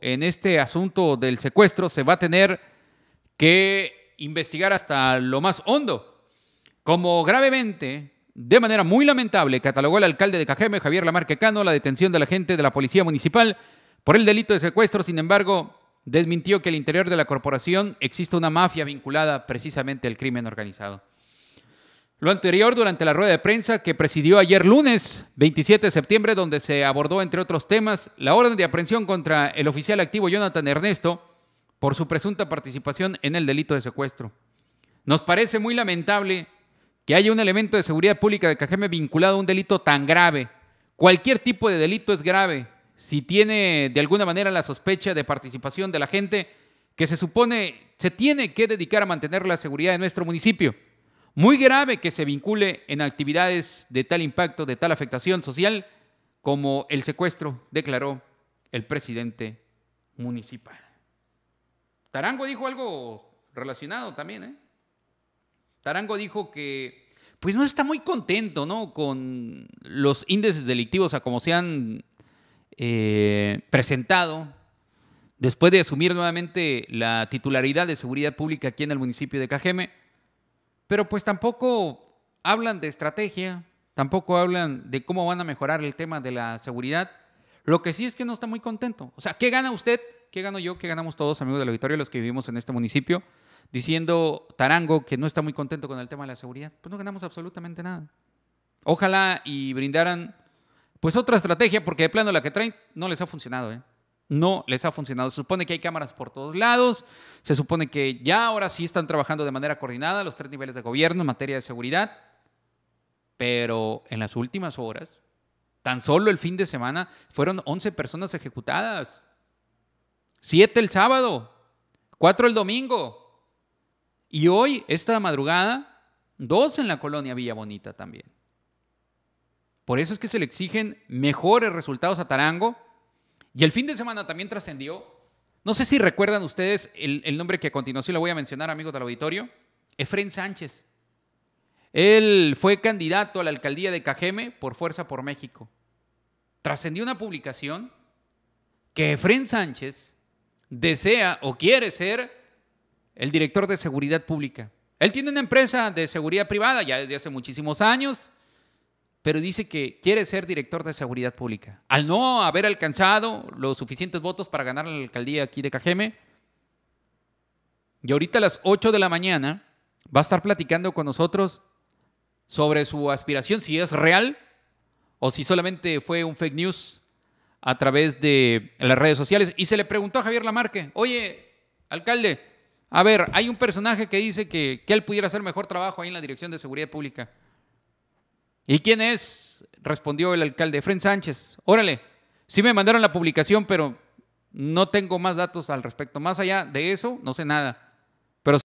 en este asunto del secuestro se va a tener que investigar hasta lo más hondo. Como gravemente, de manera muy lamentable, catalogó el alcalde de Cajeme, Javier Cano, la detención de la gente de la Policía Municipal por el delito de secuestro. Sin embargo, desmintió que al interior de la corporación existe una mafia vinculada precisamente al crimen organizado. Lo anterior durante la rueda de prensa que presidió ayer lunes 27 de septiembre, donde se abordó, entre otros temas, la orden de aprehensión contra el oficial activo Jonathan Ernesto por su presunta participación en el delito de secuestro. Nos parece muy lamentable que haya un elemento de seguridad pública de Cajeme vinculado a un delito tan grave. Cualquier tipo de delito es grave si tiene de alguna manera la sospecha de participación de la gente que se supone se tiene que dedicar a mantener la seguridad de nuestro municipio muy grave que se vincule en actividades de tal impacto, de tal afectación social, como el secuestro, declaró el presidente municipal. Tarango dijo algo relacionado también. ¿eh? Tarango dijo que pues no está muy contento ¿no? con los índices delictivos a como se han eh, presentado después de asumir nuevamente la titularidad de seguridad pública aquí en el municipio de Cajeme pero pues tampoco hablan de estrategia, tampoco hablan de cómo van a mejorar el tema de la seguridad. Lo que sí es que no está muy contento. O sea, ¿qué gana usted? ¿Qué gano yo? ¿Qué ganamos todos, amigos la auditorio, los que vivimos en este municipio? Diciendo Tarango que no está muy contento con el tema de la seguridad. Pues no ganamos absolutamente nada. Ojalá y brindaran pues otra estrategia, porque de plano la que traen no les ha funcionado. ¿eh? no les ha funcionado. Se supone que hay cámaras por todos lados, se supone que ya ahora sí están trabajando de manera coordinada los tres niveles de gobierno en materia de seguridad, pero en las últimas horas, tan solo el fin de semana, fueron 11 personas ejecutadas, 7 el sábado, 4 el domingo, y hoy, esta madrugada, dos en la colonia Villa Bonita también. Por eso es que se le exigen mejores resultados a Tarango y el fin de semana también trascendió. No sé si recuerdan ustedes el, nombre que a continuación lo voy a mencionar, amigos del auditorio. Efren Sánchez. Él fue candidato a la alcaldía de Cajeme por Fuerza por México. Trascendió una publicación que Efren Sánchez desea o quiere ser el director de seguridad pública. Él tiene una empresa de seguridad privada ya desde hace muchísimos años pero dice que quiere ser director de seguridad pública. Al no haber alcanzado los suficientes votos para ganar la alcaldía aquí de Cajeme, y ahorita a las 8 de la mañana va a estar platicando con nosotros sobre su aspiración, si es real o si solamente fue un fake news a través de las redes sociales. Y se le preguntó a Javier Lamarque, oye, alcalde, a ver, hay un personaje que dice que, él pudiera hacer mejor trabajo ahí en la Dirección de Seguridad Pública. ¿Y quién es? Respondió el alcalde, Fren Sánchez. Órale, sí me mandaron la publicación, pero no tengo más datos al respecto. Más allá de eso, no sé nada. Pero